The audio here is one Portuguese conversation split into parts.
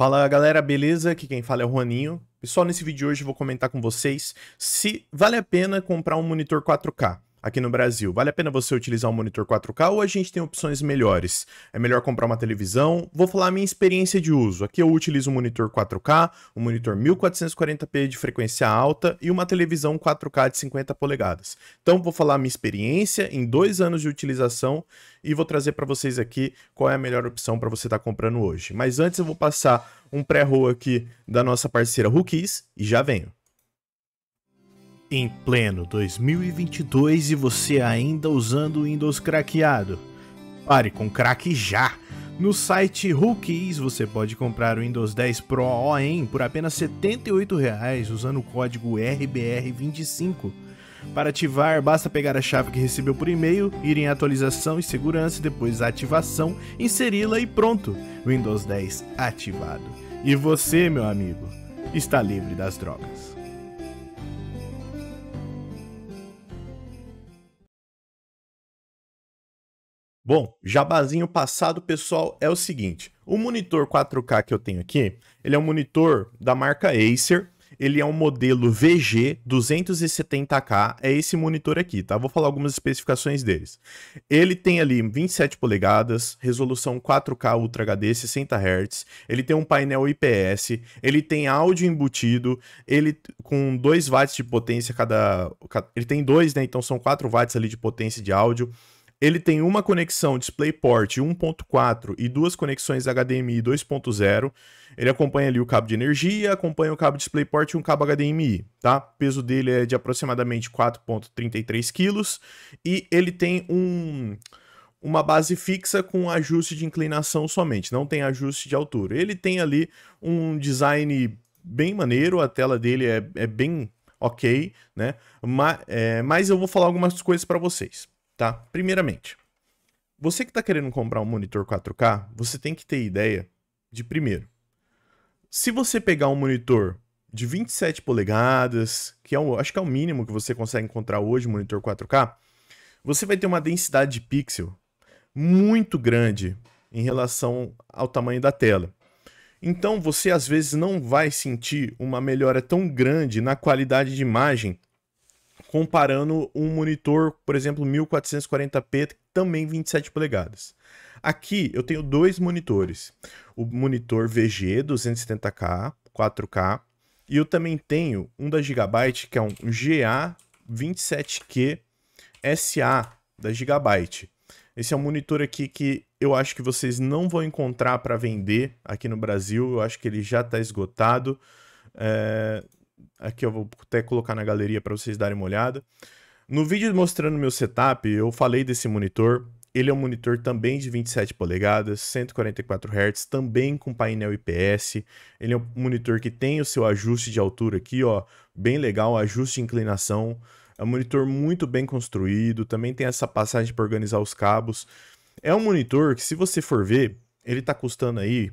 Fala galera, beleza? Aqui quem fala é o Juaninho. Pessoal, nesse vídeo de hoje eu vou comentar com vocês se vale a pena comprar um monitor 4K aqui no Brasil. Vale a pena você utilizar um monitor 4K ou a gente tem opções melhores? É melhor comprar uma televisão? Vou falar a minha experiência de uso. Aqui eu utilizo um monitor 4K, um monitor 1440p de frequência alta e uma televisão 4K de 50 polegadas. Então vou falar a minha experiência em dois anos de utilização e vou trazer para vocês aqui qual é a melhor opção para você estar tá comprando hoje. Mas antes eu vou passar um pré-roll aqui da nossa parceira Rookies e já venho. Em pleno 2022 e você ainda usando o Windows craqueado? Pare com craque já! No site Rookies você pode comprar o Windows 10 Pro OEM por apenas R$ 78,00 usando o código RBR25. Para ativar, basta pegar a chave que recebeu por e-mail, ir em atualização e segurança, depois ativação, inseri-la e pronto! Windows 10 ativado. E você, meu amigo, está livre das drogas. Bom, jabazinho passado, pessoal, é o seguinte. O monitor 4K que eu tenho aqui, ele é um monitor da marca Acer. Ele é um modelo VG 270K, é esse monitor aqui, tá? Vou falar algumas especificações deles. Ele tem ali 27 polegadas, resolução 4K Ultra HD 60 Hz, ele tem um painel IPS, ele tem áudio embutido, ele com 2 watts de potência cada, ele tem dois, né? Então são 4 watts ali de potência de áudio. Ele tem uma conexão DisplayPort 1.4 e duas conexões HDMI 2.0. Ele acompanha ali o cabo de energia, acompanha o cabo DisplayPort e um cabo HDMI, tá? O peso dele é de aproximadamente 4.33 kg e ele tem um uma base fixa com ajuste de inclinação somente, não tem ajuste de altura. Ele tem ali um design bem maneiro, a tela dele é, é bem ok, né? é, mas eu vou falar algumas coisas para vocês tá? Primeiramente, você que está querendo comprar um monitor 4K, você tem que ter ideia de primeiro. Se você pegar um monitor de 27 polegadas, que é o, acho que é o mínimo que você consegue encontrar hoje, monitor 4K, você vai ter uma densidade de pixel muito grande em relação ao tamanho da tela. Então você às vezes não vai sentir uma melhora tão grande na qualidade de imagem comparando um monitor, por exemplo, 1440p, também 27 polegadas. Aqui eu tenho dois monitores, o monitor VG 270K, 4K, e eu também tenho um da Gigabyte, que é um GA27Q SA da Gigabyte. Esse é um monitor aqui que eu acho que vocês não vão encontrar para vender aqui no Brasil. Eu acho que ele já está esgotado. É... Aqui eu vou até colocar na galeria para vocês darem uma olhada. No vídeo mostrando meu setup, eu falei desse monitor. Ele é um monitor também de 27 polegadas, 144 Hz, também com painel IPS. Ele é um monitor que tem o seu ajuste de altura aqui, ó, bem legal, ajuste de inclinação. É um monitor muito bem construído, também tem essa passagem para organizar os cabos. É um monitor que, se você for ver, ele está custando aí,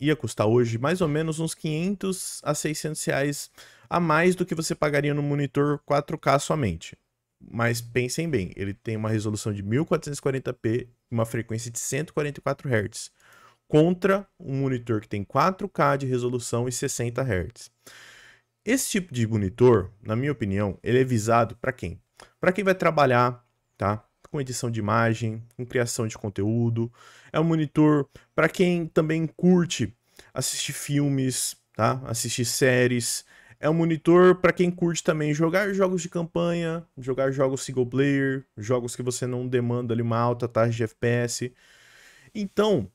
ia custar hoje, mais ou menos uns 500 a 600 reais a mais do que você pagaria no monitor 4K somente. Mas pensem bem, ele tem uma resolução de 1440p e uma frequência de 144 Hz, contra um monitor que tem 4K de resolução e 60 Hz. Esse tipo de monitor, na minha opinião, ele é visado para quem? Para quem vai trabalhar, tá? com edição de imagem, com criação de conteúdo. É um monitor para quem também curte assistir filmes, tá? Assistir séries, é um monitor para quem curte também jogar jogos de campanha, jogar jogos single player, jogos que você não demanda ali uma alta taxa de FPS. Então,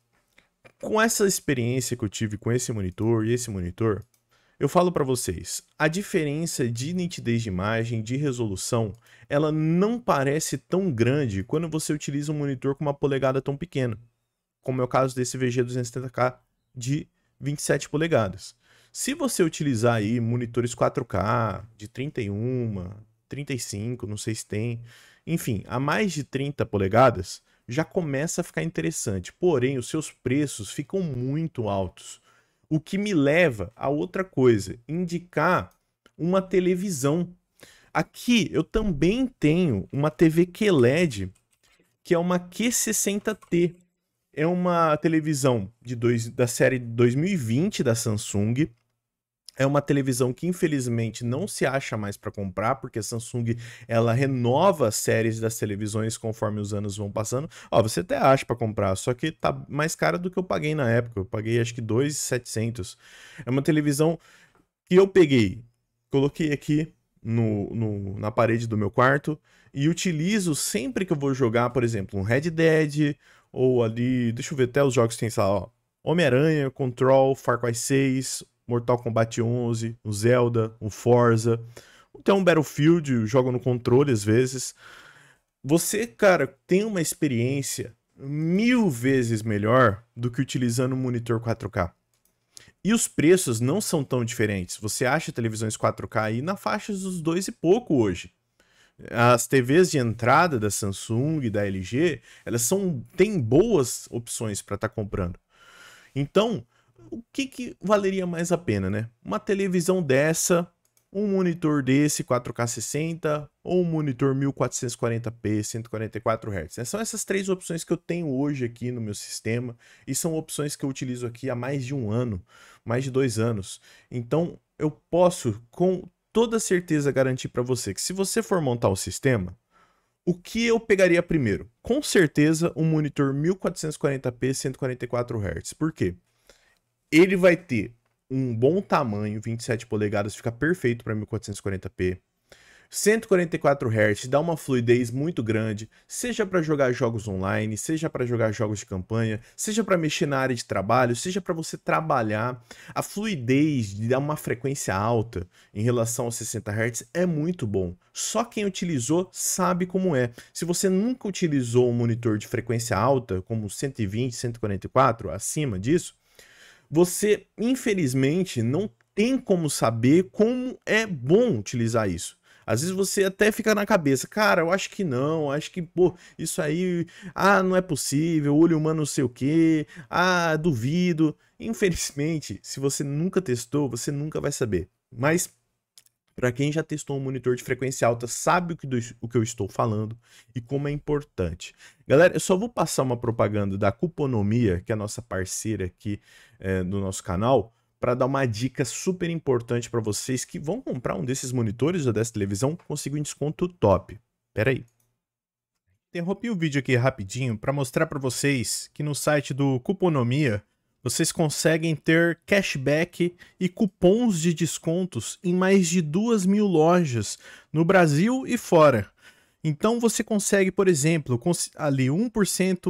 com essa experiência que eu tive com esse monitor e esse monitor, eu falo para vocês, a diferença de nitidez de imagem, de resolução, ela não parece tão grande quando você utiliza um monitor com uma polegada tão pequena, como é o caso desse VG 270K de 27 polegadas. Se você utilizar aí monitores 4K de 31, 35, não sei se tem, enfim, a mais de 30 polegadas, já começa a ficar interessante. Porém, os seus preços ficam muito altos. O que me leva a outra coisa, indicar uma televisão. Aqui eu também tenho uma TV QLED, que é uma Q60T. É uma televisão de dois, da série 2020 da Samsung. É uma televisão que infelizmente não se acha mais para comprar, porque a Samsung ela renova séries das televisões conforme os anos vão passando. Ó, você até acha para comprar, só que tá mais cara do que eu paguei na época. Eu paguei acho que 2,700. É uma televisão que eu peguei, coloquei aqui no, no, na parede do meu quarto e utilizo sempre que eu vou jogar, por exemplo, um Red Dead ou ali, deixa eu ver até os jogos que tem, sei lá, Homem-Aranha, Control, Far Cry 6, Mortal Kombat 11, um Zelda, um Forza, até um Battlefield, joga no controle às vezes. Você, cara, tem uma experiência mil vezes melhor do que utilizando um monitor 4K. E os preços não são tão diferentes. Você acha televisões 4K aí na faixa dos dois e pouco hoje. As TVs de entrada da Samsung e da LG, elas são têm boas opções para estar tá comprando. Então, o que, que valeria mais a pena, né? Uma televisão dessa, um monitor desse 4K 60 ou um monitor 1440p 144 Hz. São essas três opções que eu tenho hoje aqui no meu sistema e são opções que eu utilizo aqui há mais de um ano, mais de dois anos. Então eu posso com toda certeza garantir para você que se você for montar o um sistema, o que eu pegaria primeiro? Com certeza um monitor 1440p 144 Hz. Por quê? Ele vai ter um bom tamanho, 27 polegadas, fica perfeito para 1440p. 144 Hz dá uma fluidez muito grande, seja para jogar jogos online, seja para jogar jogos de campanha, seja para mexer na área de trabalho, seja para você trabalhar. A fluidez de dar uma frequência alta em relação aos 60 Hz é muito bom. Só quem utilizou sabe como é. Se você nunca utilizou um monitor de frequência alta, como 120, 144, acima disso, você infelizmente não tem como saber como é bom utilizar isso. Às vezes você até fica na cabeça, cara, eu acho que não, acho que, pô, isso aí, ah, não é possível, olho humano não sei o quê, ah, duvido. Infelizmente, se você nunca testou, você nunca vai saber. Mas para quem já testou um monitor de frequência alta, sabe o que, do, o que eu estou falando e como é importante. Galera, eu só vou passar uma propaganda da Cuponomia, que é a nossa parceira aqui é, do nosso canal, para dar uma dica super importante para vocês que vão comprar um desses monitores ou dessa televisão, conseguir um desconto top. Pera aí. Interrompi o vídeo aqui rapidinho para mostrar para vocês que no site do Cuponomia vocês conseguem ter cashback e cupons de descontos em mais de duas mil lojas no Brasil e fora. Então você consegue, por exemplo, ali 1%,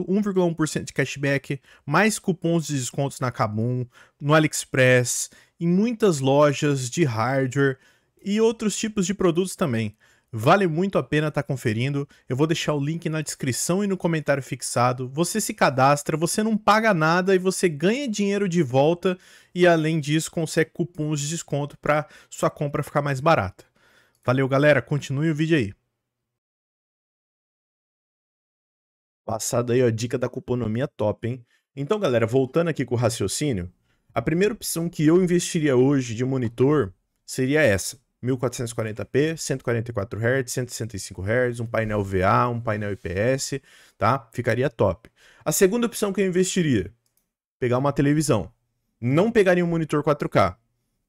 1,1% de cashback, mais cupons de descontos na Kabum, no AliExpress, em muitas lojas de hardware e outros tipos de produtos também. Vale muito a pena estar tá conferindo. Eu vou deixar o link na descrição e no comentário fixado. Você se cadastra, você não paga nada e você ganha dinheiro de volta e além disso consegue cupons de desconto para sua compra ficar mais barata. Valeu, galera, continue o vídeo aí. Passada aí a dica da cuponomia top, hein? Então, galera, voltando aqui com o raciocínio, a primeira opção que eu investiria hoje de monitor seria essa. 1440p, 144 Hz, 165 Hz, um painel VA, um painel IPS, tá? Ficaria top. A segunda opção que eu investiria, pegar uma televisão. Não pegaria um monitor 4K.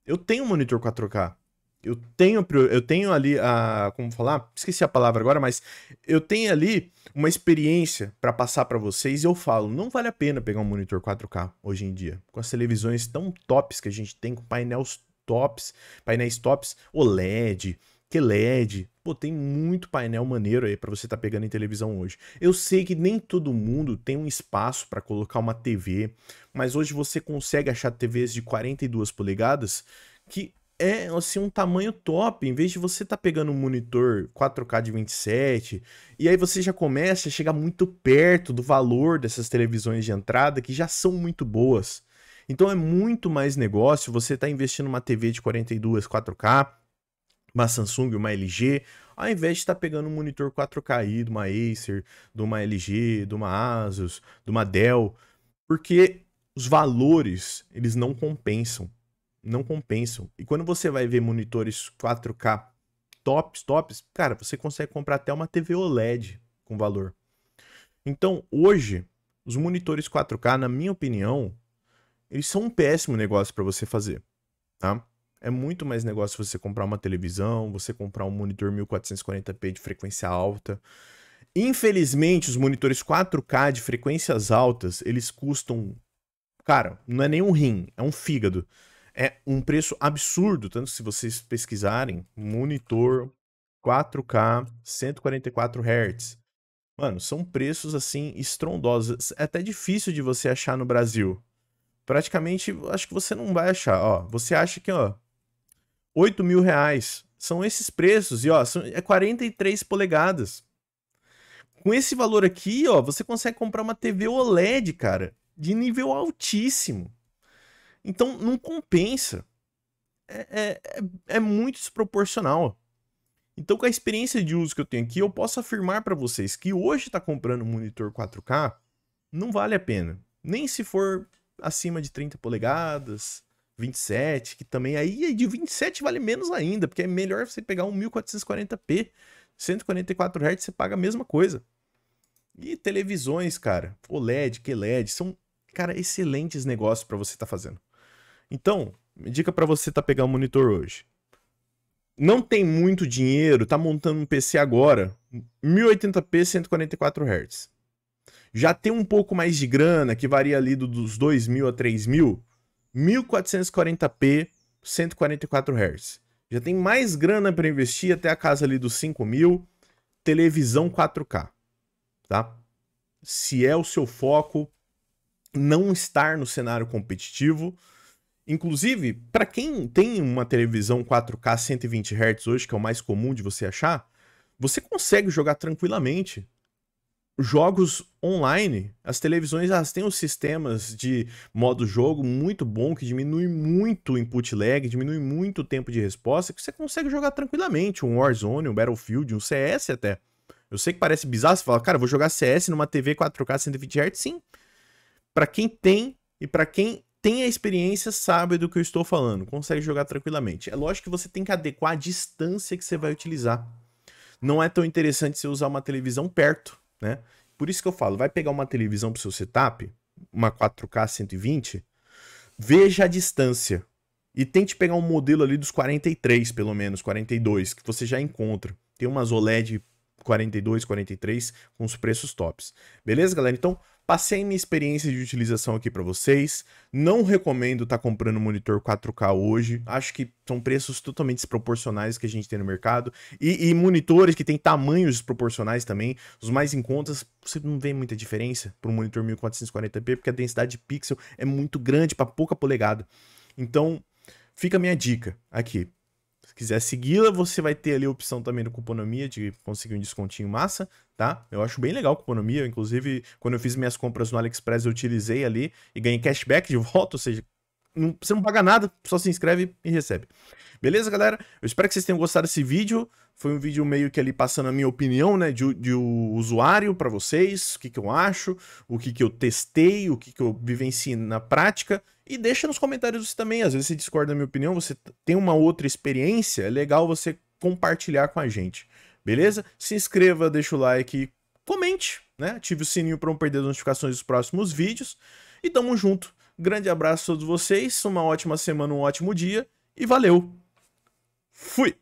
Eu tenho um monitor 4K. Eu tenho, eu tenho ali a. Como falar? Esqueci a palavra agora, mas eu tenho ali uma experiência para passar para vocês e eu falo: não vale a pena pegar um monitor 4K hoje em dia. Com as televisões tão tops que a gente tem, com painéis tops, painéis tops, OLED, QLED. Pô, tem muito painel maneiro aí para você tá pegando em televisão hoje. Eu sei que nem todo mundo tem um espaço para colocar uma TV, mas hoje você consegue achar TVs de 42 polegadas que é assim um tamanho top, em vez de você tá pegando um monitor 4K de 27, e aí você já começa a chegar muito perto do valor dessas televisões de entrada que já são muito boas. Então é muito mais negócio você estar tá investindo uma TV de 42 4K, uma Samsung, uma LG, ao invés de estar tá pegando um monitor 4K de uma Acer, de uma LG, de uma Asus, de uma Dell, porque os valores eles não compensam, não compensam. E quando você vai ver monitores 4K tops, tops, cara, você consegue comprar até uma TV OLED com valor. Então, hoje, os monitores 4K, na minha opinião, eles são um péssimo negócio para você fazer, tá? É muito mais negócio você comprar uma televisão, você comprar um monitor 1440p de frequência alta. Infelizmente, os monitores 4K de frequências altas, eles custam, cara, não é nem um rim, é um fígado. É um preço absurdo, tanto se vocês pesquisarem monitor 4K 144 Hz. Mano, são preços assim estrondosos, é até difícil de você achar no Brasil, praticamente, acho que você não vai achar. Ó, você acha que, ó, 8 mil reais são esses preços e, ó, são, é 43 polegadas. Com esse valor aqui, ó, você consegue comprar uma TV OLED, cara, de nível altíssimo. Então, não compensa. É, é, é, é muito desproporcional. Então, com a experiência de uso que eu tenho aqui, eu posso afirmar para vocês que hoje está comprando um monitor 4K não vale a pena. Nem se for acima de 30 polegadas, 27, que também aí de 27 vale menos ainda, porque é melhor você pegar um 1440p, 144 Hz, você paga a mesma coisa. E televisões, cara, OLED, QLED, são, cara, excelentes negócios para você estar tá fazendo. Então, dica para você tá pegar um monitor hoje. Não tem muito dinheiro, tá montando um PC agora, 1080p, 144 Hz já tem um pouco mais de grana, que varia ali dos 2.000 a 3.000, 1440p, 144 Hz. Já tem mais grana para investir até a casa ali dos 5.000, televisão 4K, tá? Se é o seu foco não estar no cenário competitivo, inclusive, para quem tem uma televisão 4K 120 Hz hoje, que é o mais comum de você achar, você consegue jogar tranquilamente jogos online, as televisões elas têm os sistemas de modo jogo muito bom que diminui muito o input lag, diminui muito o tempo de resposta, que você consegue jogar tranquilamente um Warzone, um Battlefield, um CS até. Eu sei que parece bizarro você falar, cara, vou jogar CS numa TV 4K 120 Hz, sim. Para quem tem e para quem tem a experiência sabe do que eu estou falando, consegue jogar tranquilamente. É lógico que você tem que adequar a distância que você vai utilizar. Não é tão interessante você usar uma televisão perto né? Por isso que eu falo, vai pegar uma televisão para o seu setup, uma 4K 120, veja a distância e tente pegar um modelo ali dos 43, pelo menos 42, que você já encontra. Tem umas OLED 42, 43 com os preços tops. Beleza, galera? Então, passei minha experiência de utilização aqui para vocês. Não recomendo estar tá comprando monitor 4K hoje. Acho que são preços totalmente desproporcionais que a gente tem no mercado. E, e monitores que têm tamanhos desproporcionais também. Os mais em contas, você não vê muita diferença para um monitor 1440p, porque a densidade de pixel é muito grande para pouca polegada. Então, fica a minha dica aqui. Se quiser segui-la, você vai ter ali a opção também do Cuponomia de conseguir um descontinho massa, tá? Eu acho bem legal o Cuponomia, inclusive quando eu fiz minhas compras no AliExpress eu utilizei ali e ganhei cashback de volta, ou seja, não, você não paga nada, só se inscreve e recebe. Beleza, galera? Eu espero que vocês tenham gostado desse vídeo. Foi um vídeo meio que ali passando a minha opinião, né, de, de usuário para vocês, o que, que eu acho, o que, que eu testei, o que, que eu vivenciei na prática. E deixa nos comentários você também, às vezes você discorda da minha opinião, você tem uma outra experiência, é legal você compartilhar com a gente, beleza? Se inscreva, deixa o like, comente, né? Ative o sininho para não perder as notificações dos próximos vídeos. E tamo junto. Grande abraço a todos vocês, uma ótima semana, um ótimo dia e valeu! Fui!